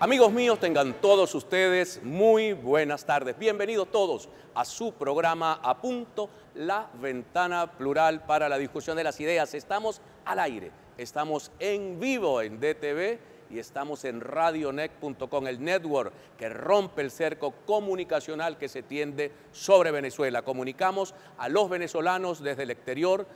Amigos míos, tengan todos ustedes muy buenas tardes. Bienvenidos todos a su programa A Punto, la ventana plural para la discusión de las ideas. Estamos al aire, estamos en vivo en DTV y estamos en radionet.com, el network que rompe el cerco comunicacional que se tiende sobre Venezuela. Comunicamos a los venezolanos desde el exterior,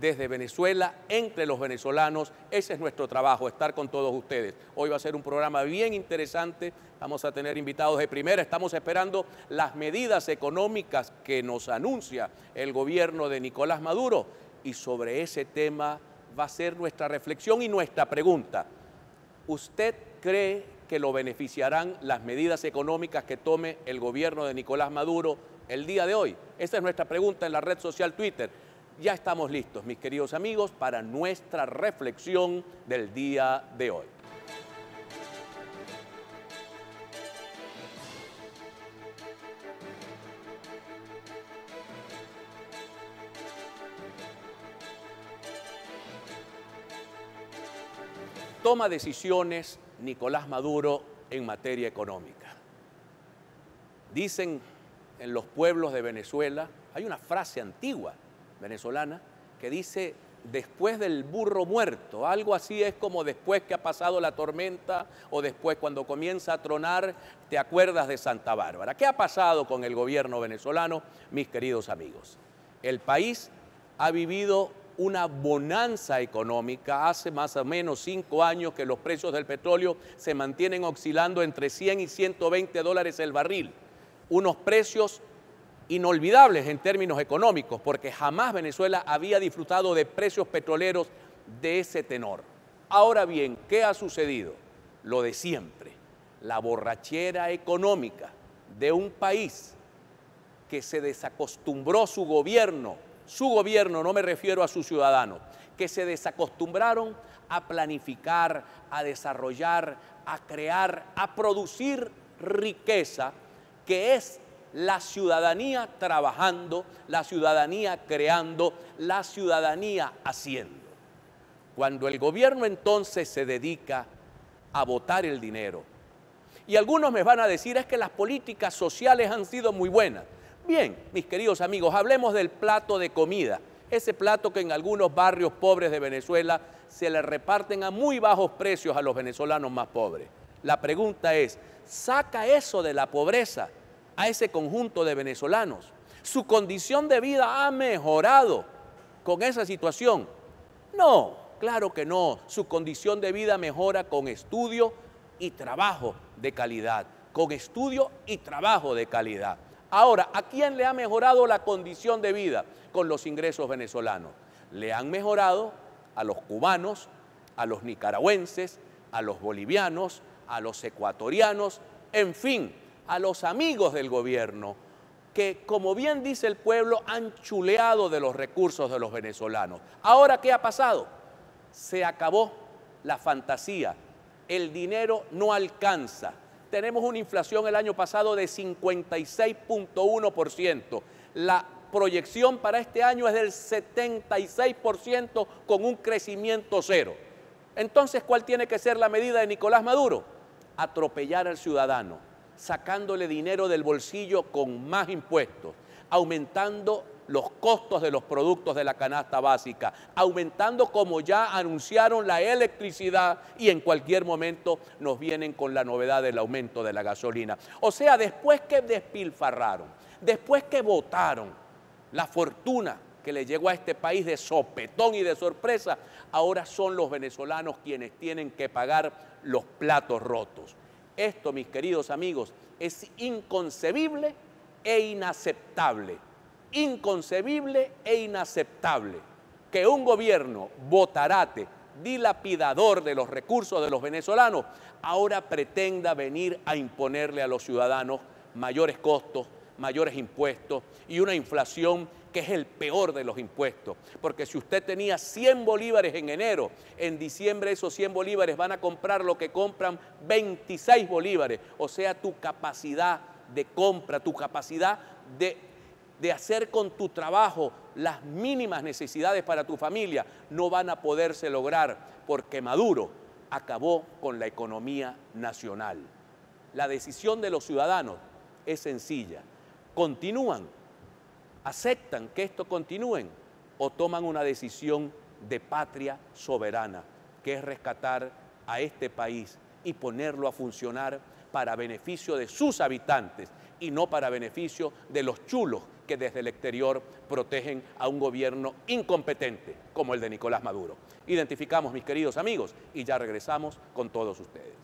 desde Venezuela, entre los venezolanos. Ese es nuestro trabajo, estar con todos ustedes. Hoy va a ser un programa bien interesante. Vamos a tener invitados de primera. Estamos esperando las medidas económicas que nos anuncia el gobierno de Nicolás Maduro. Y sobre ese tema va a ser nuestra reflexión y nuestra pregunta. ¿usted cree que lo beneficiarán las medidas económicas que tome el gobierno de Nicolás Maduro el día de hoy? Esta es nuestra pregunta en la red social Twitter. Ya estamos listos, mis queridos amigos, para nuestra reflexión del día de hoy. toma decisiones Nicolás Maduro en materia económica. Dicen en los pueblos de Venezuela, hay una frase antigua venezolana que dice, después del burro muerto, algo así es como después que ha pasado la tormenta o después cuando comienza a tronar, te acuerdas de Santa Bárbara. ¿Qué ha pasado con el gobierno venezolano, mis queridos amigos? El país ha vivido una bonanza económica. Hace más o menos cinco años que los precios del petróleo se mantienen oscilando entre 100 y 120 dólares el barril. Unos precios inolvidables en términos económicos, porque jamás Venezuela había disfrutado de precios petroleros de ese tenor. Ahora bien, ¿qué ha sucedido? Lo de siempre, la borrachera económica de un país que se desacostumbró su gobierno su gobierno, no me refiero a sus ciudadanos, que se desacostumbraron a planificar, a desarrollar, a crear, a producir riqueza, que es la ciudadanía trabajando, la ciudadanía creando, la ciudadanía haciendo. Cuando el gobierno entonces se dedica a votar el dinero, y algunos me van a decir es que las políticas sociales han sido muy buenas, Bien, mis queridos amigos, hablemos del plato de comida. Ese plato que en algunos barrios pobres de Venezuela se le reparten a muy bajos precios a los venezolanos más pobres. La pregunta es, ¿saca eso de la pobreza a ese conjunto de venezolanos? ¿Su condición de vida ha mejorado con esa situación? No, claro que no. Su condición de vida mejora con estudio y trabajo de calidad. Con estudio y trabajo de calidad. Ahora, ¿a quién le ha mejorado la condición de vida con los ingresos venezolanos? Le han mejorado a los cubanos, a los nicaragüenses, a los bolivianos, a los ecuatorianos, en fin, a los amigos del gobierno, que como bien dice el pueblo, han chuleado de los recursos de los venezolanos. Ahora, ¿qué ha pasado? Se acabó la fantasía, el dinero no alcanza tenemos una inflación el año pasado de 56.1%. La proyección para este año es del 76% con un crecimiento cero. Entonces, ¿cuál tiene que ser la medida de Nicolás Maduro? Atropellar al ciudadano, sacándole dinero del bolsillo con más impuestos, aumentando los costos de los productos de la canasta básica, aumentando como ya anunciaron la electricidad y en cualquier momento nos vienen con la novedad del aumento de la gasolina. O sea, después que despilfarraron, después que votaron la fortuna que le llegó a este país de sopetón y de sorpresa, ahora son los venezolanos quienes tienen que pagar los platos rotos. Esto, mis queridos amigos, es inconcebible e inaceptable inconcebible e inaceptable que un gobierno botarate, dilapidador de los recursos de los venezolanos, ahora pretenda venir a imponerle a los ciudadanos mayores costos, mayores impuestos y una inflación que es el peor de los impuestos. Porque si usted tenía 100 bolívares en enero, en diciembre esos 100 bolívares van a comprar lo que compran 26 bolívares. O sea, tu capacidad de compra, tu capacidad de de hacer con tu trabajo las mínimas necesidades para tu familia, no van a poderse lograr porque Maduro acabó con la economía nacional. La decisión de los ciudadanos es sencilla. Continúan, aceptan que esto continúen o toman una decisión de patria soberana, que es rescatar a este país y ponerlo a funcionar para beneficio de sus habitantes y no para beneficio de los chulos que desde el exterior protegen a un gobierno incompetente como el de Nicolás Maduro. Identificamos, mis queridos amigos, y ya regresamos con todos ustedes.